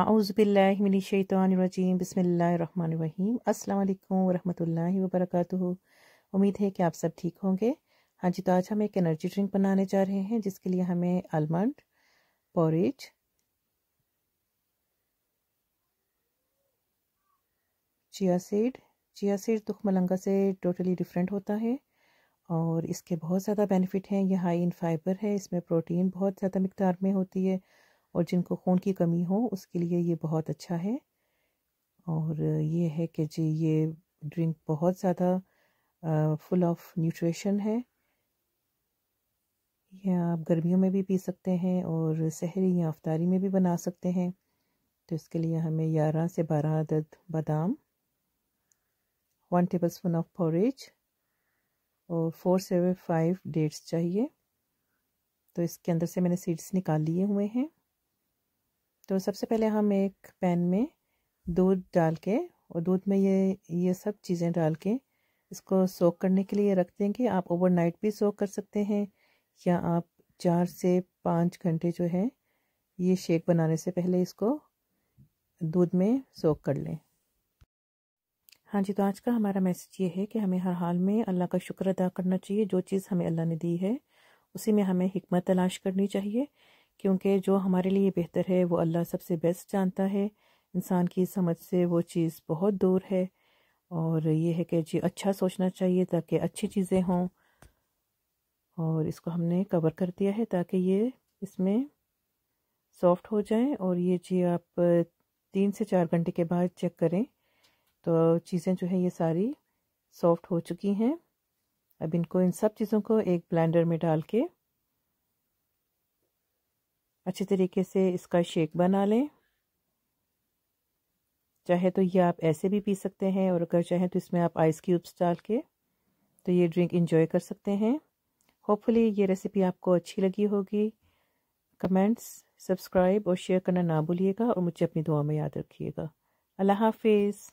आउज़बिल्लिमिनशैतरजीम बसमीम अल्लाम वरहमल वबरक उम्मीद है कि आप सब ठीक होंगे हाँ जी तो आज हम एक एनर्जी ड्रिंक बनाने जा रहे हैं जिसके लिए हमें almond porridge chia seed chia seed दुख मलंगा से टोटली डिफरेंट होता है और इसके बहुत ज़्यादा बेनिफिट हैं यह हाई इन फाइबर है इसमें प्रोटीन बहुत ज़्यादा मकदार में होती है और जिनको खून की कमी हो उसके लिए ये बहुत अच्छा है और ये है कि जी ये ड्रिंक बहुत ज़्यादा फुल ऑफ न्यूट्रिशन है यह आप गर्मियों में भी पी सकते हैं और सहरी या अफ्तारी में भी बना सकते हैं तो इसके लिए हमें ग्यारह से बारह अदद बादाम one tablespoon of porridge और फोर सेवन फाइव डेट्स चाहिए तो इसके अंदर से मैंने सीड्स निकाल लिए हुए हैं तो सबसे पहले हम एक पैन में दूध डाल के और दूध में ये ये सब चीज़ें डाल के इसको सोख करने के लिए रख देंगे आप ओवरनाइट भी सोख कर सकते हैं या आप चार से पाँच घंटे जो है ये शेक बनाने से पहले इसको दूध में सोख कर लें हाँ जी तो आज का हमारा मैसेज ये है कि हमें हर हाल में अल्लाह का शुक्र अदा करना चाहिए जो चीज़ हमें अल्लाह ने दी है उसी में हमें हमत तलाश करनी चाहिए क्योंकि जो हमारे लिए बेहतर है वो अल्लाह सबसे बेस्ट जानता है इंसान की समझ से वो चीज़ बहुत दूर है और ये है कि जी अच्छा सोचना चाहिए ताकि अच्छी चीज़ें हों और इसको हमने कवर कर दिया है ताकि ये इसमें सॉफ्ट हो जाए और ये जी आप तीन से चार घंटे के बाद चेक करें तो चीज़ें जो है ये सारी सॉफ्ट हो चुकी हैं अब इनको इन सब चीज़ों को एक ब्लेंडर में डाल के अच्छे तरीके से इसका शेक बना लें चाहे तो ये आप ऐसे भी पी सकते हैं और अगर चाहें तो इसमें आप आइस क्यूब्स डाल के तो ये ड्रिंक इंजॉय कर सकते हैं होपफुली ये रेसिपी आपको अच्छी लगी होगी कमेंट्स सब्सक्राइब और शेयर करना ना भूलिएगा और मुझे अपनी दुआ में याद रखिएगा अल्लाह हाफिज़